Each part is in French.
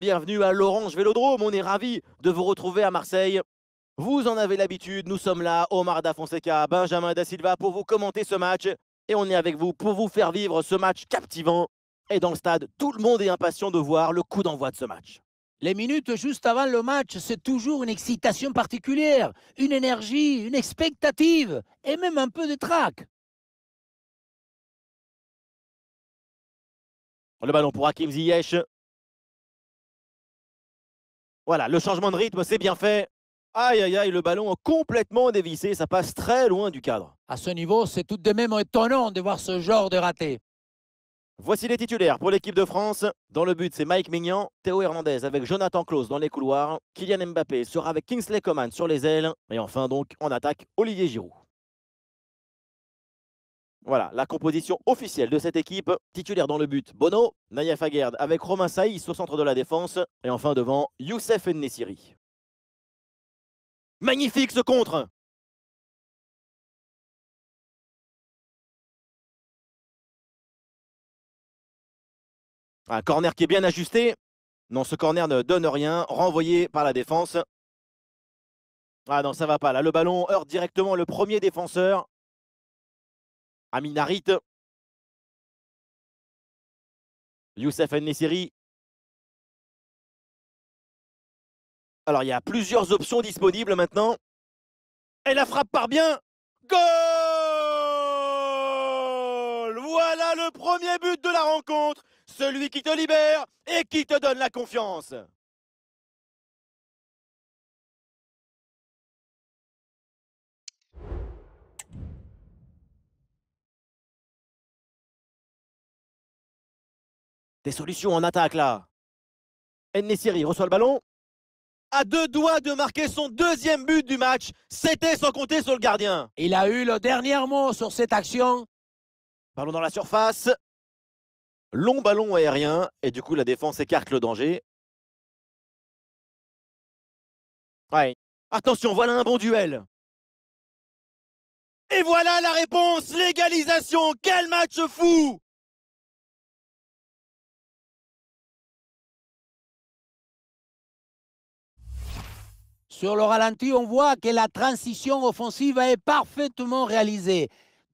Bienvenue à l'Orange Vélodrome, on est ravi de vous retrouver à Marseille. Vous en avez l'habitude, nous sommes là, Omar Da Fonseca, Benjamin Da Silva, pour vous commenter ce match. Et on est avec vous pour vous faire vivre ce match captivant. Et dans le stade, tout le monde est impatient de voir le coup d'envoi de ce match. Les minutes juste avant le match, c'est toujours une excitation particulière, une énergie, une expectative, et même un peu de trac. Le ballon pour Hakim Ziyech, voilà, le changement de rythme, c'est bien fait. Aïe, aïe, aïe, le ballon a complètement dévissé, ça passe très loin du cadre. À ce niveau, c'est tout de même étonnant de voir ce genre de raté. Voici les titulaires pour l'équipe de France. Dans le but, c'est Mike Mignan, Théo Hernandez avec Jonathan Klaus dans les couloirs. Kylian Mbappé sera avec Kingsley Coman sur les ailes. Et enfin donc, en attaque, Olivier Giroud. Voilà, la composition officielle de cette équipe, titulaire dans le but, Bono, Naya Fagerd avec Romain Saïs au centre de la défense, et enfin devant Youssef Nessiri. Magnifique ce contre Un corner qui est bien ajusté. Non, ce corner ne donne rien, renvoyé par la défense. Ah non, ça va pas là. Le ballon heurte directement le premier défenseur. Amin Harit. Youssef Nesseri. Alors, il y a plusieurs options disponibles maintenant. Et la frappe par bien. Goal Voilà le premier but de la rencontre. Celui qui te libère et qui te donne la confiance. Des solutions en attaque là. Nesiri reçoit le ballon. À deux doigts de marquer son deuxième but du match. C'était sans compter sur le gardien. Il a eu le dernier mot sur cette action. Ballon dans la surface. Long ballon aérien. Et du coup, la défense écarte le danger. Ouais. Attention, voilà un bon duel. Et voilà la réponse, l'égalisation. Quel match fou Sur le ralenti, on voit que la transition offensive est parfaitement réalisée.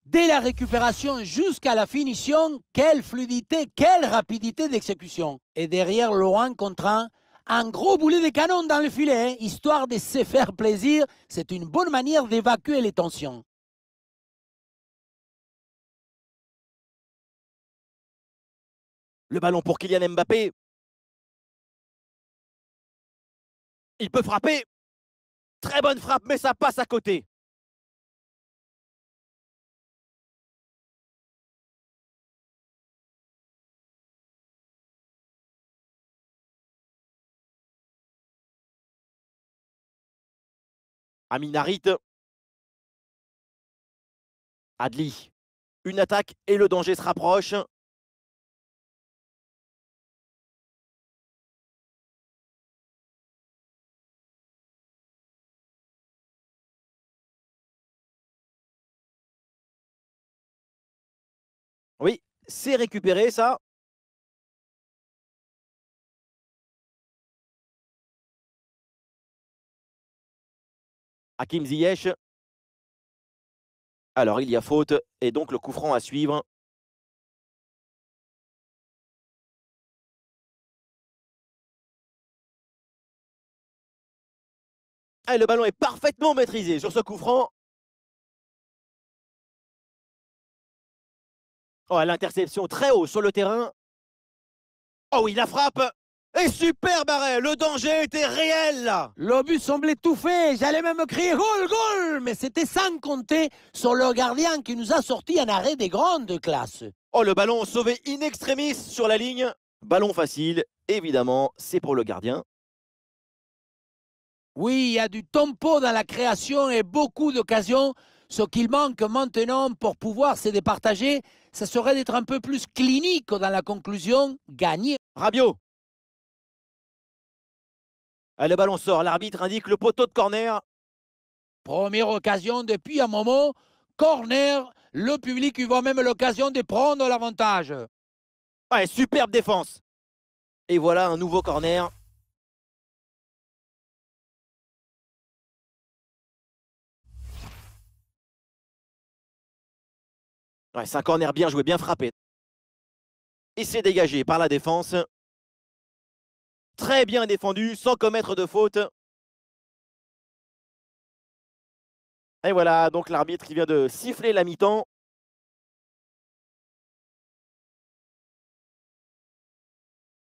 Dès la récupération jusqu'à la finition, quelle fluidité, quelle rapidité d'exécution. Et derrière, Laurent contraint un gros boulet de canon dans le filet, hein, histoire de se faire plaisir. C'est une bonne manière d'évacuer les tensions. Le ballon pour Kylian Mbappé. Il peut frapper. Très bonne frappe, mais ça passe à côté. Aminarit. Adli. Une attaque et le danger se rapproche. C'est récupéré, ça. Hakim Ziyech. Alors, il y a faute et donc le coup franc à suivre. le ballon est parfaitement maîtrisé sur ce coup franc. Oh, à l'interception très haut sur le terrain. Oh oui, la frappe et super Barret, le danger était réel L'obus semblait tout fait, j'allais même crier goal, goal Mais c'était sans compter sur le gardien qui nous a sorti un arrêt des grandes classes. Oh, le ballon sauvé in extremis sur la ligne. Ballon facile, évidemment, c'est pour le gardien. Oui, il y a du tempo dans la création et beaucoup d'occasions. Ce qu'il manque maintenant pour pouvoir se départager, ça serait d'être un peu plus clinique dans la conclusion, Gagné. Rabiot. le ballon sort, l'arbitre indique le poteau de corner. Première occasion depuis un moment, corner, le public y voit même l'occasion de prendre l'avantage. superbe défense. Et voilà un nouveau corner. c'est un corner bien joué, bien frappé. Il s'est dégagé par la défense. Très bien défendu, sans commettre de faute. Et voilà, donc l'arbitre qui vient de siffler la mi-temps.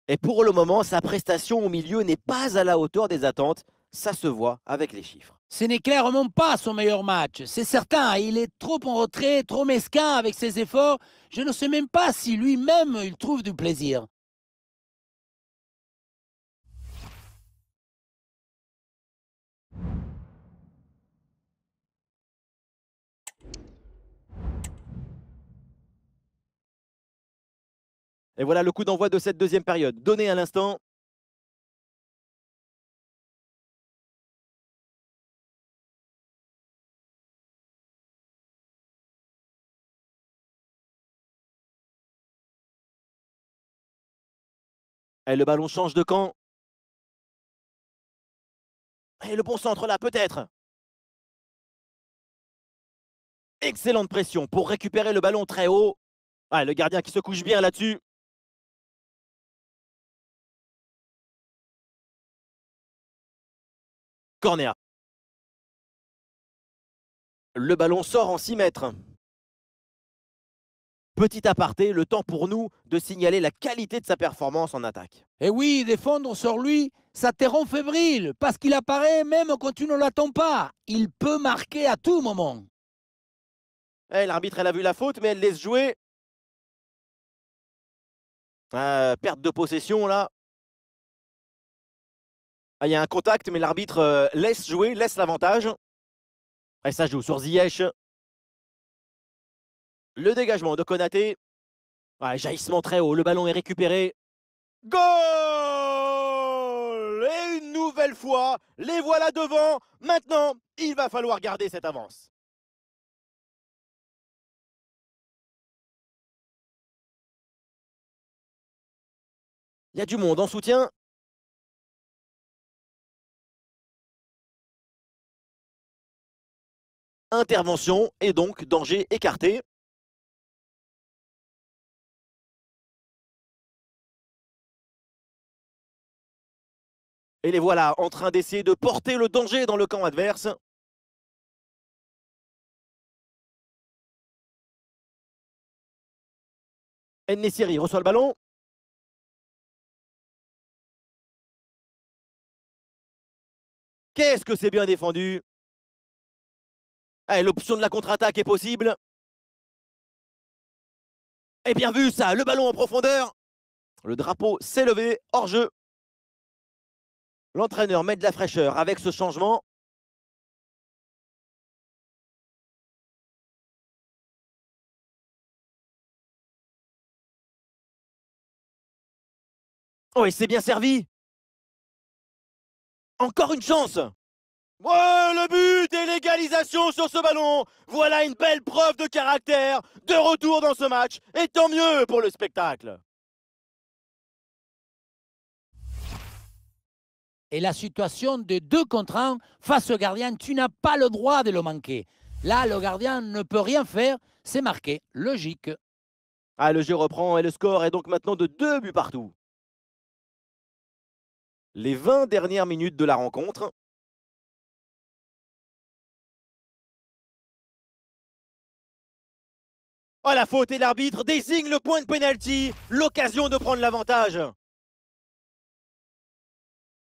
Et pour le moment, sa prestation au milieu n'est pas à la hauteur des attentes. Ça se voit avec les chiffres. Ce n'est clairement pas son meilleur match, c'est certain. Il est trop en retrait, trop mesquin avec ses efforts. Je ne sais même pas si lui-même il trouve du plaisir. Et voilà le coup d'envoi de cette deuxième période. Donné à l'instant Et le ballon change de camp. Et le bon centre là, peut-être. Excellente pression pour récupérer le ballon très haut. Ah, le gardien qui se couche bien là-dessus. Cornéa. Le ballon sort en 6 mètres. Petit aparté, le temps pour nous de signaler la qualité de sa performance en attaque. Et eh oui, défendre sur lui, ça te rend fébrile, parce qu'il apparaît même quand tu ne l'attends pas. Il peut marquer à tout moment. Eh, l'arbitre, elle a vu la faute, mais elle laisse jouer. Ah, perte de possession, là. Ah, il y a un contact, mais l'arbitre euh, laisse jouer, laisse l'avantage. Et ça joue sur Ziyech. Le dégagement de Konaté. jaillissement très haut. Le ballon est récupéré. Goal Et une nouvelle fois, les voilà devant. Maintenant, il va falloir garder cette avance. Il y a du monde en soutien. Intervention et donc danger écarté. Et les voilà en train d'essayer de porter le danger dans le camp adverse. Nessiri reçoit le ballon. Qu'est-ce que c'est bien défendu eh, L'option de la contre-attaque est possible. Et eh, bien vu ça, le ballon en profondeur. Le drapeau s'est levé, hors jeu l'entraîneur met de la fraîcheur avec ce changement. Oh, et c'est bien servi Encore une chance le but et l'égalisation sur ce ballon Voilà une belle preuve de caractère, de retour dans ce match, et tant mieux pour le spectacle et la situation de deux contre un face au gardien. Tu n'as pas le droit de le manquer. Là, le gardien ne peut rien faire. C'est marqué. Logique. Ah, le jeu reprend et le score est donc maintenant de 2 buts partout. Les 20 dernières minutes de la rencontre. Oh, la faute et l'arbitre désigne le point de pénalty, l'occasion de prendre l'avantage.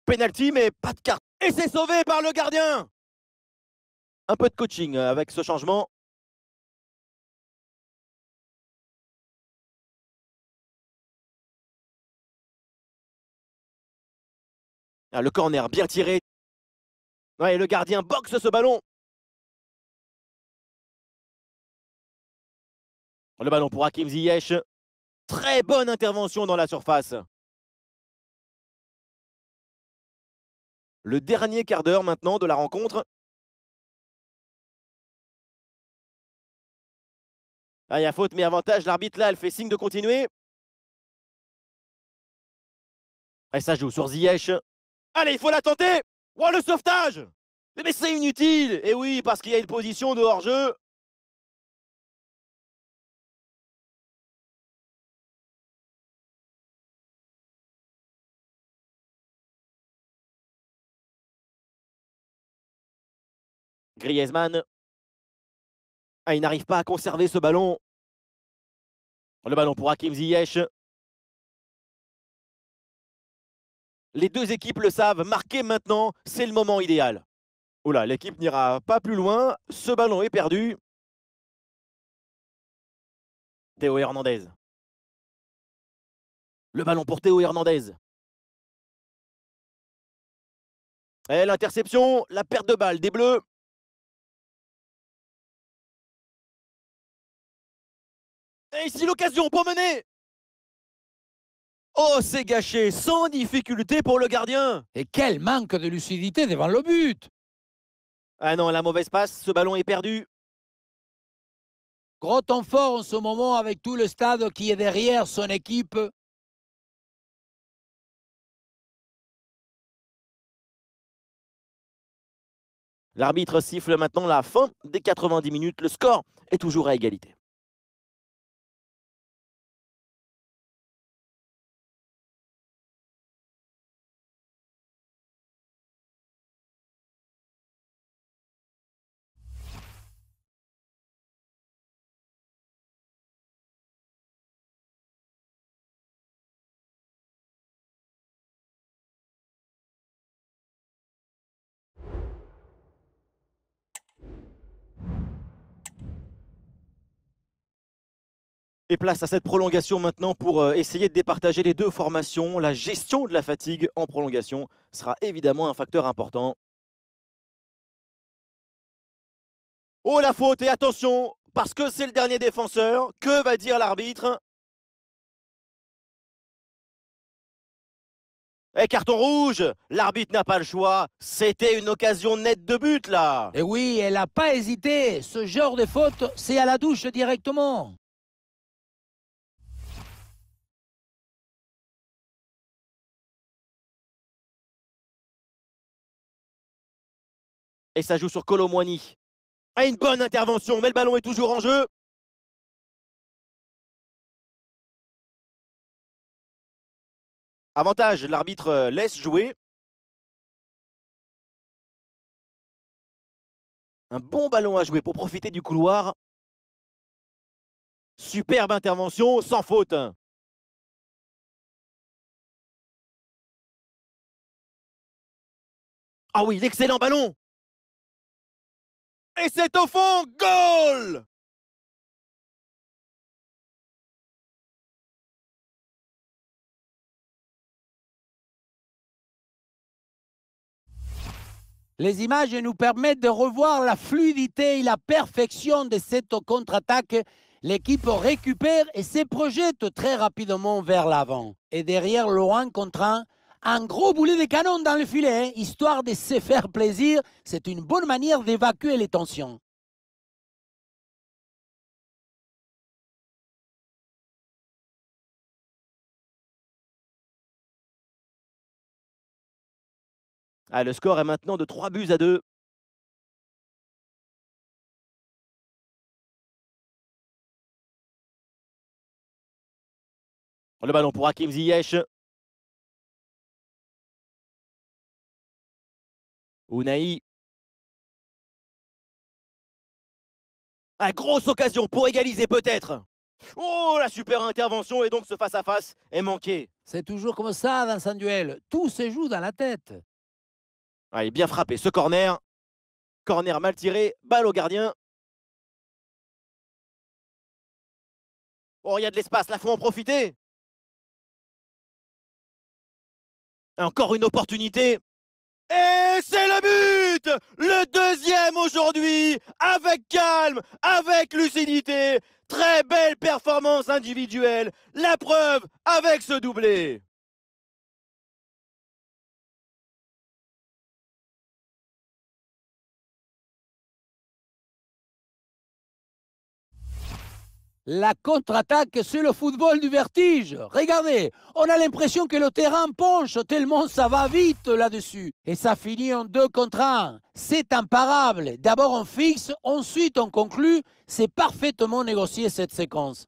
Penalty, mais pas de carte. Et c'est sauvé par le gardien Un peu de coaching euh, avec ce changement. Ah, le corner bien tiré. et le gardien boxe ce ballon. Le ballon pour Hakim Ziyech. Très bonne intervention dans la surface. le dernier quart d'heure maintenant de la rencontre. Ah, il y a faute, mais avantage. L'arbitre, là, elle fait signe de continuer. Et ça joue sur Ziyech. Allez, il faut la tenter Oh, le sauvetage Mais c'est inutile Et oui, parce qu'il y a une position de hors-jeu. Griezmann, ah, il n'arrive pas à conserver ce ballon. Le ballon pour Hakim Ziyech. Les deux équipes le savent, marquer maintenant, c'est le moment idéal. Oula, l'équipe n'ira pas plus loin, ce ballon est perdu. Théo Hernandez. Le ballon pour Théo Hernandez. Et eh, l'interception, la perte de balle des Bleus. Et ici l'occasion pour mener Oh, c'est gâché, sans difficulté pour le gardien. Et quel manque de lucidité devant le but. Ah non, la mauvaise passe, ce ballon est perdu. Gros temps fort en ce moment avec tout le stade qui est derrière son équipe. L'arbitre siffle maintenant la fin des 90 minutes. Le score est toujours à égalité. place à cette prolongation maintenant pour euh, essayer de départager les deux formations. La gestion de la fatigue en prolongation sera évidemment un facteur important. Oh la faute et attention parce que c'est le dernier défenseur. Que va dire l'arbitre Et eh, carton rouge L'arbitre n'a pas le choix. C'était une occasion nette de but, là. Et eh oui, elle n'a pas hésité. Ce genre de faute, c'est à la douche directement. Et ça joue sur Colomwani. Ah, une bonne intervention, mais le ballon est toujours en jeu. Avantage, l'arbitre euh, laisse jouer. Un bon ballon à jouer pour profiter du couloir. Superbe intervention, sans faute. Ah oui, l'excellent ballon et c'est au fond, goal Les images nous permettent de revoir la fluidité et la perfection de cette contre-attaque. L'équipe récupère et se projette très rapidement vers l'avant. Et derrière, Laurent contre un gros boulet de canon dans le filet, hein, histoire de se faire plaisir. C'est une bonne manière d'évacuer les tensions. Ah, le score est maintenant de 3 buts à 2. Le ballon pour Akim Ziyech. Ounaï. Ah, grosse occasion pour égaliser peut-être. Oh, la super intervention et donc ce face-à-face est manqué. C'est toujours comme ça Vincent duel. Tout se joue dans la tête. Allez bien frappé ce corner. Corner mal tiré, balle au gardien. Oh, il y a de l'espace, là, faut en profiter. Encore une opportunité. Et c'est le but Le deuxième aujourd'hui, avec calme, avec lucidité. Très belle performance individuelle. La preuve avec ce doublé. la contre-attaque, c'est le football du vertige. Regardez, on a l'impression que le terrain penche tellement ça va vite là-dessus. Et ça finit en deux contre un. C'est imparable. D'abord on fixe, ensuite on conclut. C'est parfaitement négocié cette séquence.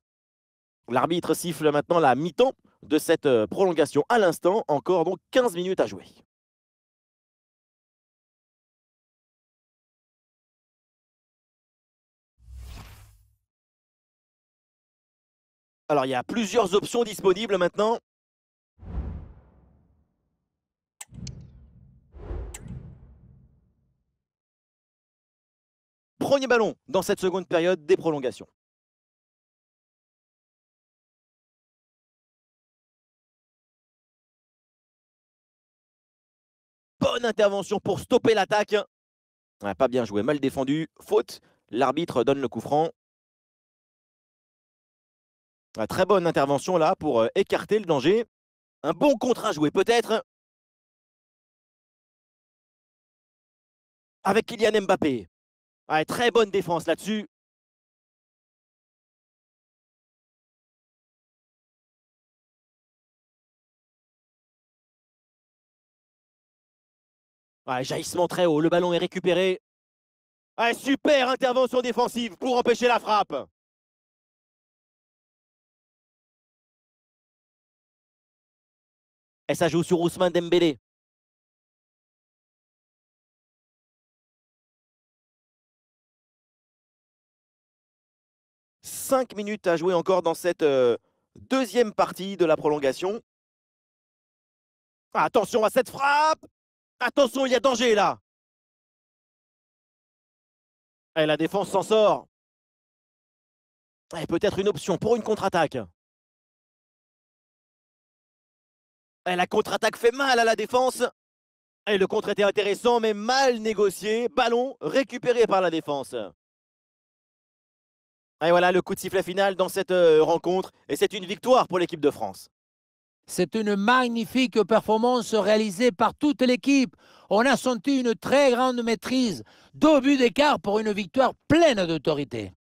L'arbitre siffle maintenant la mi-temps de cette euh, prolongation à l'instant. Encore donc 15 minutes à jouer. Alors, il y a plusieurs options disponibles maintenant. Premier ballon dans cette seconde période des prolongations. Bonne intervention pour stopper l'attaque. pas bien joué, mal défendu. Faute. L'arbitre donne le coup franc. Ah, très bonne intervention là pour euh, écarter le danger. Un bon contre à jouer peut-être. Avec Kylian Mbappé. très bonne défense là-dessus. jaillissement très haut, le ballon est récupéré. super intervention défensive pour empêcher la frappe. Et ça joue sur Ousmane Dembélé. Cinq minutes à jouer encore dans cette euh, deuxième partie de la prolongation. Attention à cette frappe Attention, il y a danger là Et la défense s'en sort. Et peut-être une option pour une contre-attaque. Eh, la contre-attaque fait mal à la défense. Et le contre était intéressant, mais mal négocié. Ballon récupéré par la défense. Et voilà le coup de sifflet final dans cette euh, rencontre. Et c'est une victoire pour l'équipe de France. C'est une magnifique performance réalisée par toute l'équipe. On a senti une très grande maîtrise. Deux buts d'écart pour une victoire pleine d'autorité.